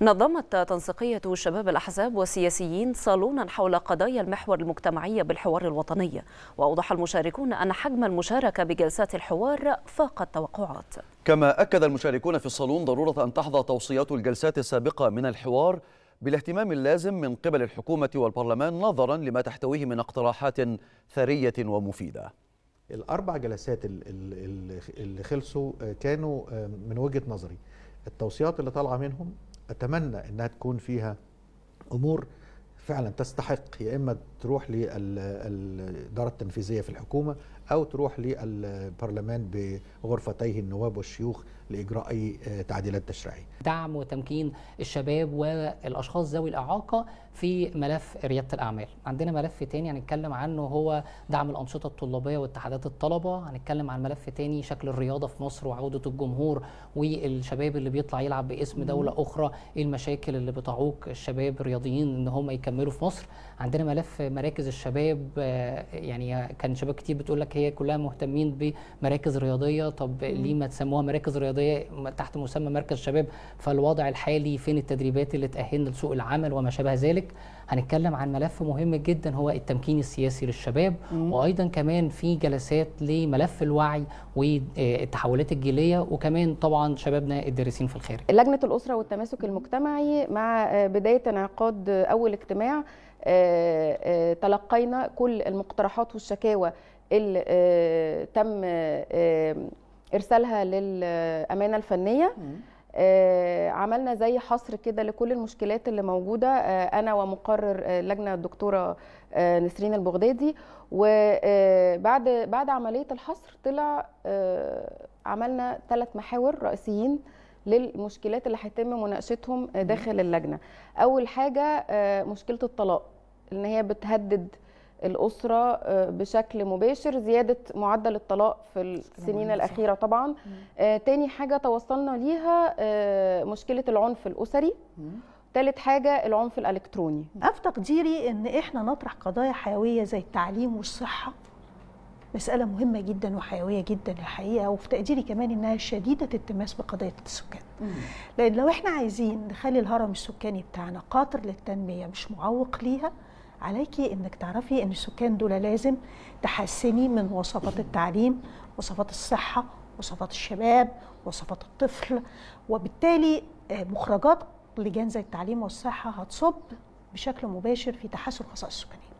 نظمت تنسيقية شباب الأحزاب والسياسيين صالونا حول قضايا المحور المجتمعية بالحوار الوطني وأوضح المشاركون أن حجم المشاركة بجلسات الحوار فاق التوقعات كما أكد المشاركون في الصالون ضرورة أن تحظى توصيات الجلسات السابقة من الحوار بالاهتمام اللازم من قبل الحكومة والبرلمان نظرا لما تحتويه من اقتراحات ثرية ومفيدة الأربع جلسات اللي خلصوا آه، كانوا آه، من وجهة نظري التوصيات اللي طالعة منهم أتمنى أنها تكون فيها أمور فعلا تستحق يا اما تروح للاداره التنفيذيه في الحكومه او تروح للبرلمان بغرفتيه النواب والشيوخ لاجراء اي آه، تعديلات تشريعيه. دعم وتمكين الشباب والاشخاص ذوي الاعاقه في ملف رياده الاعمال. عندنا ملف تاني هنتكلم عنه هو دعم الانشطه الطلابيه واتحادات الطلبه، هنتكلم عن ملف تاني شكل الرياضه في مصر وعوده الجمهور والشباب اللي بيطلع يلعب باسم دوله اخرى، ايه المشاكل اللي بتعوق الشباب الرياضيين ان هم يكملوا بنعمله في مصر عندنا ملف مراكز الشباب آه، يعني كان شباب كتير بتقول لك هي كلها مهتمين بمراكز رياضيه طب ليه ما تسموها مراكز رياضيه تحت مسمى مركز شباب فالوضع الحالي فين التدريبات اللي تاهلنا لسوق العمل وما شابه ذلك هنتكلم عن ملف مهم جدا هو التمكين السياسي للشباب مم. وايضا كمان في جلسات لملف الوعي والتحولات آه، الجيليه وكمان طبعا شبابنا الدارسين في الخارج لجنه الاسره والتماسك المجتمعي مع آه، بدايه انعقاد اول اجتماع آه، آه، تلقينا كل المقترحات والشكاوى اللي آه، تم ارسالها للامانه الفنيه عملنا زي حصر كده لكل المشكلات اللي موجوده انا ومقرر لجنه الدكتوره نسرين البغدادي وبعد بعد عمليه الحصر طلع عملنا ثلاث محاور رئيسيين للمشكلات اللي هيتم مناقشتهم داخل اللجنه اول حاجه آه، مشكله الطلاق ان هي بتهدد الأسرة آه، بشكل مباشر زيادة معدل الطلاق في السنين الأخيرة طبعا آه، تاني حاجة توصلنا ليها مشكلة العنف الأسري ثالث حاجة العنف الإلكتروني أنا في تقديري إن إحنا نطرح قضايا حيوية زي التعليم والصحة مسألة مهمة جدا وحيوية جدا الحقيقة وفي تقديري كمان إنها شديدة التماس بقضية السكان لأن لو إحنا عايزين نخلي الهرم السكاني بتاعنا قاطر للتنمية مش معوق ليها عليكي انك تعرفي ان السكان دول لازم تحسني من وصفات التعليم وصفات الصحه وصفات الشباب وصفات الطفل وبالتالي آه، مخرجات لجان زي التعليم والصحه هتصب بشكل مباشر في تحسن خصائص السكانيه